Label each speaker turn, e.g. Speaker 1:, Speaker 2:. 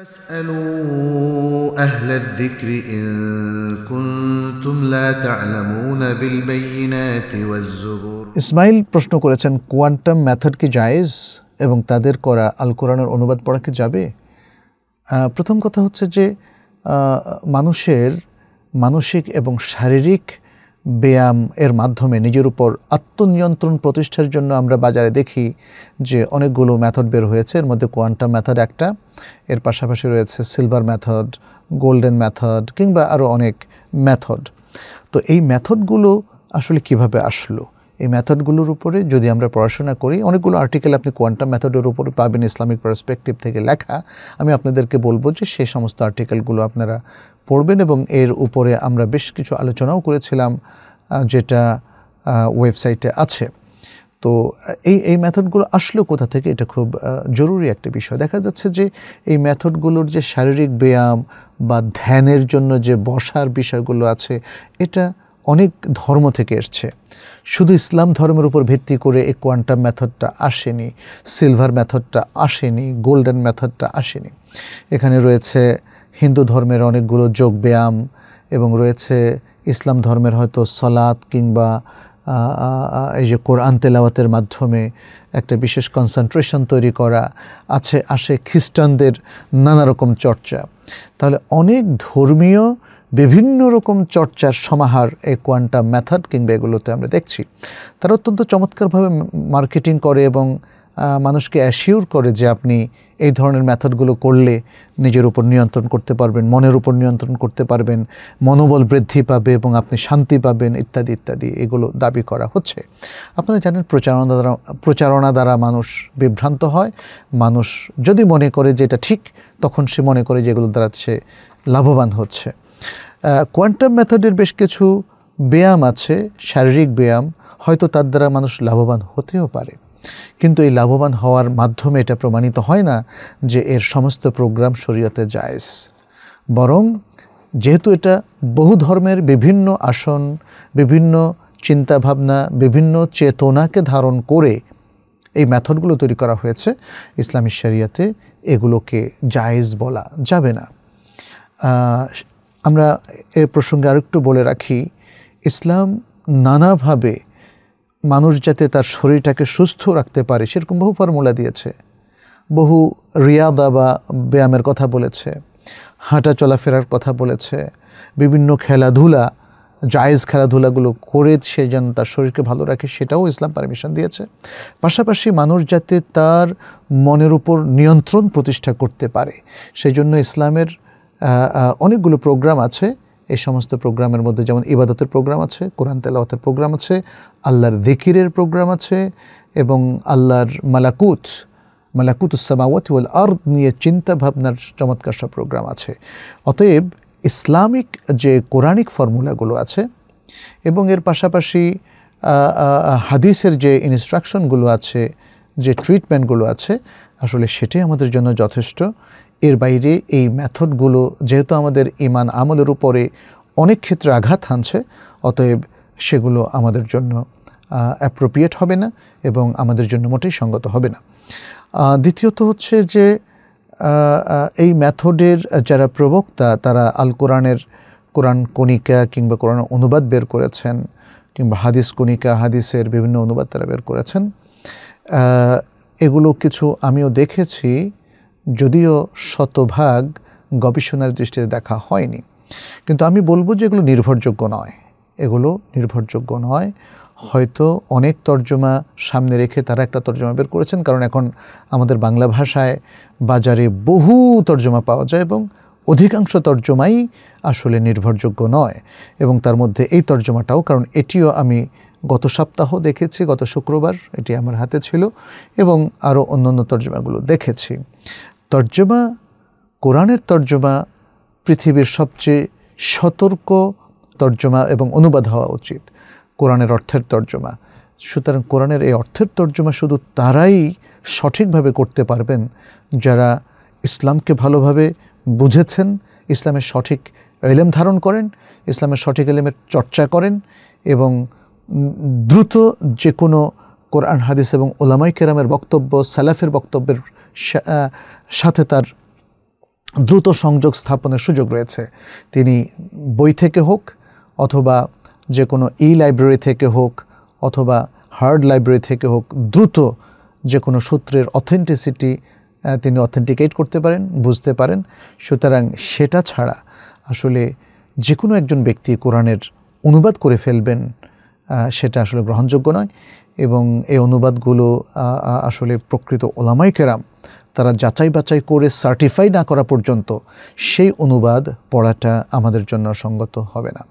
Speaker 1: فاسألوا أهل الذكر إن كنتم لا تعلمون بالبينات والزبور ইসমাইল প্রশ্ন করেছেন quantum method কি জায়েজ এবং তাদের করা আল কোরআনের অনুবাদ পড়া কি যাবে প্রথম কথা হচ্ছে যে মানুষের মানসিক এবং শারীরিক ব্যায়াম এর মাধ্যমে নিজের উপর আত্মনিয়ন্ত্রণ প্রতিষ্ঠার জন্য আমরা বাজারে দেখি যে অনেকগুলো ম্যাথড বের হয়েছে এর মধ্যে কোয়ান্টাম মেথড একটা এর পাশাপাশি রয়েছে সিলভার মেথড গোল্ডেন মেথড কিংবা আরও অনেক মেথড তো এই মেথডগুলো আসলে কিভাবে আসলো এই মেথডগুলোর উপরে যদি আমরা পড়াশোনা করি অনেকগুলো আর্টিকেল আপনি কোয়ান্টাম মেথডের উপরে পাবেন ইসলামিক পার্সপেকটিভ থেকে লেখা আমি আপনাদেরকে বলবো যে সেই সমস্ত আর্টিকেলগুলো আপনারা পড়বেন এবং এর উপরে আমরা বেশ কিছু আলোচনাও করেছিলাম যেটা ওয়েবসাইটে আছে তো এই এই মেথডগুলো আসলো কোথা থেকে এটা খুব জরুরি একটা বিষয় দেখা যাচ্ছে যে এই মেথডগুলোর যে শারীরিক ব্যায়াম বা ধ্যানের জন্য যে বসার বিষয়গুলো আছে এটা অনেক ধর্ম থেকে এসছে শুধু ইসলাম ধর্মের উপর ভিত্তি করে এই কোয়ান্টাম মেথডটা আসেনি সিলভার মেথডটা আসেনি গোল্ডেন মেথডটা আসেনি এখানে রয়েছে হিন্দু ধর্মের অনেকগুলো যোগব্যায়াম এবং রয়েছে ইসলাম ধর্মের হয়তো সলাদ কিংবা এই যে কোরআন তেলাওয়াতের মাধ্যমে একটা বিশেষ কনসেন্ট্রেশন তৈরি করা আছে আসে খ্রিস্টানদের নানা রকম চর্চা তাহলে অনেক ধর্মীয় বিভিন্ন রকম চর্চার সমাহার এই কোয়ান্টাম মেথড কিংবা এগুলোতে আমরা দেখছি তারা অত্যন্ত চমৎকারভাবে মার্কেটিং করে এবং মানুষকে অ্যাসিওর করে যে আপনি এই ধরনের মেথডগুলো করলে নিজের উপর নিয়ন্ত্রণ করতে পারবেন মনের উপর নিয়ন্ত্রণ করতে পারবেন মনোবল বৃদ্ধি পাবে এবং আপনি শান্তি পাবেন ইত্যাদি ইত্যাদি এগুলো দাবি করা হচ্ছে আপনারা জানেন প্রচারণা দ্বারা প্রচারণা দ্বারা মানুষ বিভ্রান্ত হয় মানুষ যদি মনে করে যে এটা ঠিক তখন সে মনে করে যে এগুলো দ্বারা সে লাভবান হচ্ছে কোয়ান্টাম মেথডের বেশ কিছু ব্যায়াম আছে শারীরিক ব্যায়াম হয়তো তার দ্বারা মানুষ লাভবান হতেও পারে কিন্তু এই লাভবান হওয়ার মাধ্যমে এটা প্রমাণিত হয় না যে এর সমস্ত প্রোগ্রাম শরীয়তে জায়েজ বরং যেহেতু এটা বহু ধর্মের বিভিন্ন আসন বিভিন্ন চিন্তাভাবনা বিভিন্ন চেতনাকে ধারণ করে এই মেথডগুলো তৈরি করা হয়েছে ইসলামী শরিয়াতে এগুলোকে জায়েজ বলা যাবে না আমরা এর প্রসঙ্গে আরেকটু বলে রাখি ইসলাম নানাভাবে মানুষ যাতে তার শরীরটাকে সুস্থ রাখতে পারে সেরকম বহু ফর্মুলা দিয়েছে বহু রিয়াদা বা ব্যায়ামের কথা বলেছে হাঁটা চলাফেরার কথা বলেছে বিভিন্ন খেলাধুলা জায়েজ খেলাধুলাগুলো করে সে যেন তার শরীরকে ভালো রাখে সেটাও ইসলাম পারমিশন দিয়েছে পাশাপাশি মানুষ যাতে তার মনের উপর নিয়ন্ত্রণ প্রতিষ্ঠা করতে পারে সেই জন্য ইসলামের অনেকগুলো প্রোগ্রাম আছে এই সমস্ত প্রোগ্রামের মধ্যে যেমন ইবাদতের প্রোগ্রাম আছে কোরআন তেলাওয়াতের প্রোগ্রাম আছে আল্লাহর দিকিরের প্রোগ্রাম আছে এবং আল্লাহর মালাকুত মালাকুতুসামাওয়াত ওয়াল আর্দ নিয়ে চিন্তা ভাবনার চমৎকার সব প্রোগ্রাম আছে অতএব ইসলামিক যে কোরআনিক ফর্মুলাগুলো আছে এবং এর পাশাপাশি হাদিসের যে ইনস্ট্রাকশনগুলো আছে যে ট্রিটমেন্টগুলো আছে আসলে সেটাই আমাদের জন্য যথেষ্ট এর বাইরে এই মেথডগুলো যেহেতু আমাদের ইমান আমলের উপরে অনেক ক্ষেত্রে আঘাত হানছে অতএব সেগুলো আমাদের জন্য অ্যাপ্রোপ্রিয়েট হবে না এবং আমাদের জন্য মোটেই সঙ্গত হবে না দ্বিতীয়ত হচ্ছে যে এই মেথডের যারা প্রবক্তা তারা আল কোরআনের কোরআন কণিকা কিংবা কোরআন অনুবাদ বের করেছেন কিংবা হাদিস কণিকা হাদিসের বিভিন্ন অনুবাদ তারা বের করেছেন এগুলো কিছু আমিও দেখেছি যদিও শতভাগ গবেষণার দৃষ্টিতে দেখা হয়নি কিন্তু আমি বলবো যে এগুলো নির্ভরযোগ্য নয় এগুলো নির্ভরযোগ্য নয় হয়তো অনেক তর্জমা সামনে রেখে তারা একটা তর্জমা বের করেছেন কারণ এখন আমাদের বাংলা ভাষায় বাজারে বহু তর্জমা পাওয়া যায় এবং অধিকাংশ তর্জমাই আসলে নির্ভরযোগ্য নয় এবং তার মধ্যে এই তর্জমাটাও কারণ এটিও আমি গত সপ্তাহ দেখেছি গত শুক্রবার এটি আমার হাতে ছিল এবং আরও অন্য অন্য তর্জমাগুলো দেখেছি তর্জমা কোরআনের তর্জমা পৃথিবীর সবচেয়ে সতর্ক তর্জমা এবং অনুবাদ হওয়া উচিত কোরআনের অর্থের তর্জমা সুতরাং কোরআনের এই অর্থের তর্জমা শুধু তারাই সঠিকভাবে করতে পারবেন যারা ইসলামকে ভালোভাবে বুঝেছেন ইসলামের সঠিক এলেম ধারণ করেন ইসলামের সঠিক এলেমের চর্চা করেন এবং দ্রুত যে কোনো কোরআন হাদিস এবং ওলামাই কেরামের বক্তব্য সালাফের বক্তব্যের সাথে তার দ্রুত সংযোগ স্থাপনের সুযোগ রয়েছে তিনি বই থেকে হোক অথবা যে কোনো ই লাইব্রেরি থেকে হোক অথবা হার্ড লাইব্রেরি থেকে হোক দ্রুত যে কোনো সূত্রের অথেন্টিসিটি তিনি অথেন্টিকেট করতে পারেন বুঝতে পারেন সুতরাং সেটা ছাড়া আসলে যে কোনো একজন ব্যক্তি কোরআনের অনুবাদ করে ফেলবেন সেটা আসলে গ্রহণযোগ্য নয় এবং এই অনুবাদগুলো আসলে প্রকৃত ওলামাই কেরাম তারা যাচাই বাচাই করে সার্টিফাই না করা পর্যন্ত সেই অনুবাদ পড়াটা আমাদের জন্য সঙ্গত হবে না